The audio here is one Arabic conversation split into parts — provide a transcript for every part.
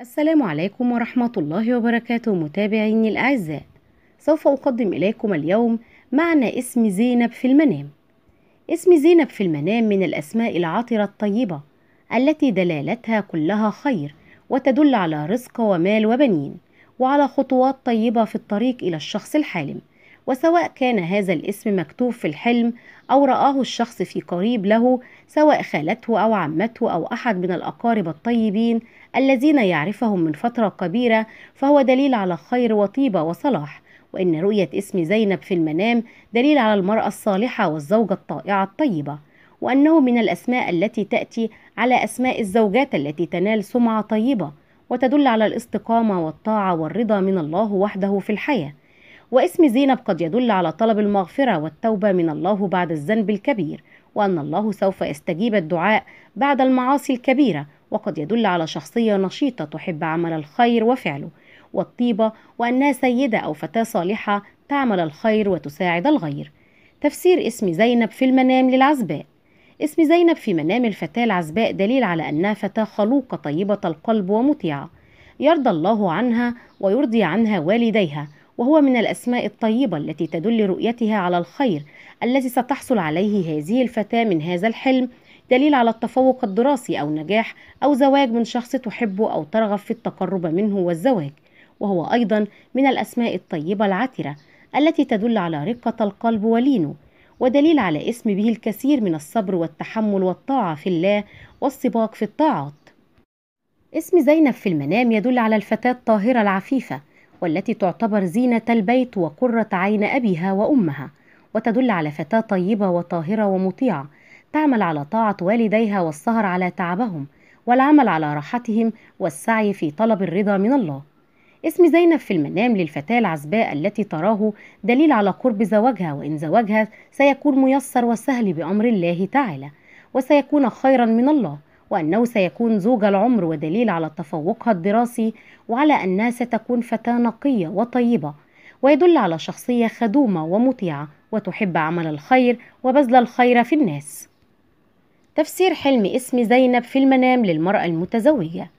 السلام عليكم ورحمة الله وبركاته متابعيني الأعزاء سوف أقدم إليكم اليوم معنى اسم زينب في المنام اسم زينب في المنام من الأسماء العطرة الطيبة التي دلالتها كلها خير وتدل على رزق ومال وبنين وعلى خطوات طيبة في الطريق إلى الشخص الحالم وسواء كان هذا الاسم مكتوب في الحلم أو رآه الشخص في قريب له سواء خالته أو عمته أو أحد من الأقارب الطيبين الذين يعرفهم من فترة كبيرة فهو دليل على خير وطيبة وصلاح وإن رؤية اسم زينب في المنام دليل على المرأة الصالحة والزوجة الطائعة الطيبة وأنه من الأسماء التي تأتي على أسماء الزوجات التي تنال سمعة طيبة وتدل على الاستقامة والطاعة والرضا من الله وحده في الحياة واسم زينب قد يدل على طلب المغفرة والتوبة من الله بعد الذنب الكبير وأن الله سوف يستجيب الدعاء بعد المعاصي الكبيرة وقد يدل على شخصية نشيطة تحب عمل الخير وفعله والطيبة وأنها سيدة أو فتاة صالحة تعمل الخير وتساعد الغير تفسير اسم زينب في المنام للعزباء اسم زينب في منام الفتاة العزباء دليل على أنها فتاة خلوقة طيبة القلب ومطيعة يرضى الله عنها ويرضي عنها والديها وهو من الأسماء الطيبة التي تدل رؤيتها على الخير الذي ستحصل عليه هذه الفتاة من هذا الحلم دليل على التفوق الدراسي أو نجاح أو زواج من شخص تحبه أو ترغب في التقرب منه والزواج وهو أيضا من الأسماء الطيبة العترة التي تدل على رقة القلب ولينه ودليل على اسم به الكثير من الصبر والتحمل والطاعة في الله والسباق في الطاعات اسم زينب في المنام يدل على الفتاة الطاهرة العفيفة والتي تعتبر زينة البيت وقرة عين أبيها وأمها وتدل على فتاة طيبة وطاهرة ومطيعة تعمل على طاعة والديها والسهر على تعبهم والعمل على راحتهم والسعي في طلب الرضا من الله اسم زينب في المنام للفتاة العزباء التي تراه دليل على قرب زواجها وإن زواجها سيكون ميسر وسهل بأمر الله تعالى وسيكون خيرا من الله وأنه سيكون زوج العمر ودليل على تفوقها الدراسي وعلى أنها ستكون فتاة نقية وطيبة ويدل على شخصية خدومة ومطيعة وتحب عمل الخير وبذل الخير في الناس تفسير حلم اسم زينب في المنام للمرأة المتزوجة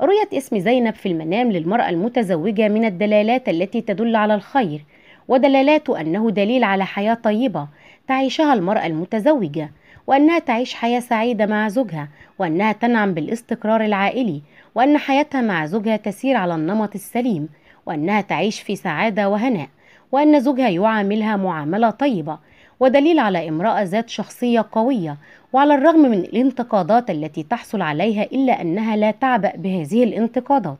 رؤية اسم زينب في المنام للمرأة المتزوجة من الدلالات التي تدل على الخير ودلالات أنه دليل على حياة طيبة تعيشها المرأة المتزوجة وأنها تعيش حياة سعيدة مع زوجها وأنها تنعم بالاستقرار العائلي وأن حياتها مع زوجها تسير على النمط السليم وأنها تعيش في سعادة وهناء وأن زوجها يعاملها معاملة طيبة ودليل على امرأة ذات شخصية قوية وعلى الرغم من الانتقادات التي تحصل عليها إلا أنها لا تعبأ بهذه الانتقادات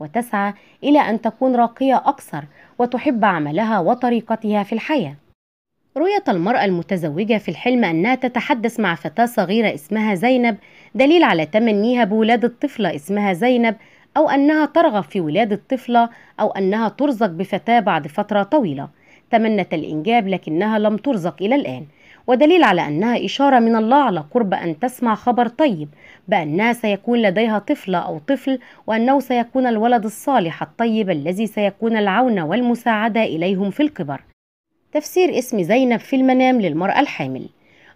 وتسعى إلى أن تكون راقية أكثر وتحب عملها وطريقتها في الحياة رؤية المرأة المتزوجة في الحلم أنها تتحدث مع فتاة صغيرة اسمها زينب دليل على تمنيها بولادة طفلة اسمها زينب أو أنها ترغب في ولادة طفلة أو أنها ترزق بفتاة بعد فترة طويلة تمنت الإنجاب لكنها لم ترزق إلى الآن ودليل على أنها إشارة من الله على قرب أن تسمع خبر طيب بأنها سيكون لديها طفلة أو طفل وأنه سيكون الولد الصالح الطيب الذي سيكون العون والمساعدة إليهم في الكبر تفسير اسم زينب في المنام للمرأة الحامل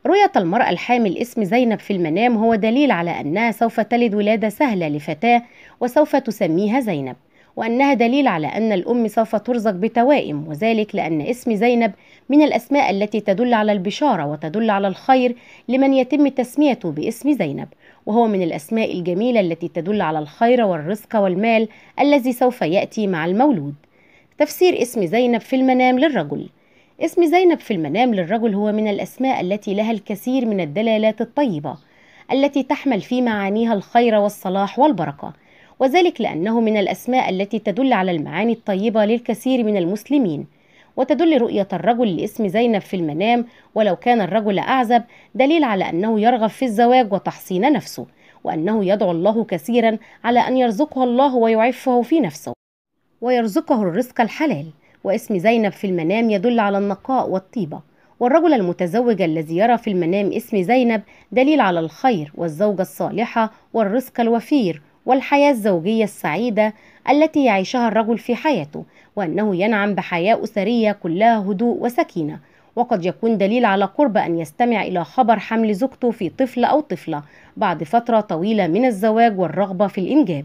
رؤية المرأة الحامل اسم زينب في المنام هو دليل على أنها سوف تلد ولادة سهلة لفتاة وسوف تسميها زينب وأنها دليل على أن الأم سوف ترزق بتوائم وذلك لأن اسم زينب من الأسماء التي تدل على البشارة وتدل على الخير لمن يتم تسميته باسم زينب وهو من الأسماء الجميلة التي تدل على الخير والرزق والمال الذي سوف يأتي مع المولود تفسير اسم زينب في المنام للرجل اسم زينب في المنام للرجل هو من الأسماء التي لها الكثير من الدلالات الطيبة التي تحمل في معانيها الخير والصلاح والبركة وذلك لأنه من الأسماء التي تدل على المعاني الطيبة للكثير من المسلمين وتدل رؤية الرجل لاسم زينب في المنام ولو كان الرجل أعزب دليل على أنه يرغب في الزواج وتحصين نفسه وأنه يدعو الله كثيرا على أن يرزقه الله ويعفه في نفسه ويرزقه الرزق الحلال واسم زينب في المنام يدل على النقاء والطيبة والرجل المتزوج الذي يرى في المنام اسم زينب دليل على الخير والزوجة الصالحة والرزق الوفير والحياة الزوجية السعيدة التي يعيشها الرجل في حياته وأنه ينعم بحياة أسرية كلها هدوء وسكينة وقد يكون دليل على قرب أن يستمع إلى خبر حمل زوجته في طفل أو طفلة بعد فترة طويلة من الزواج والرغبة في الإنجاب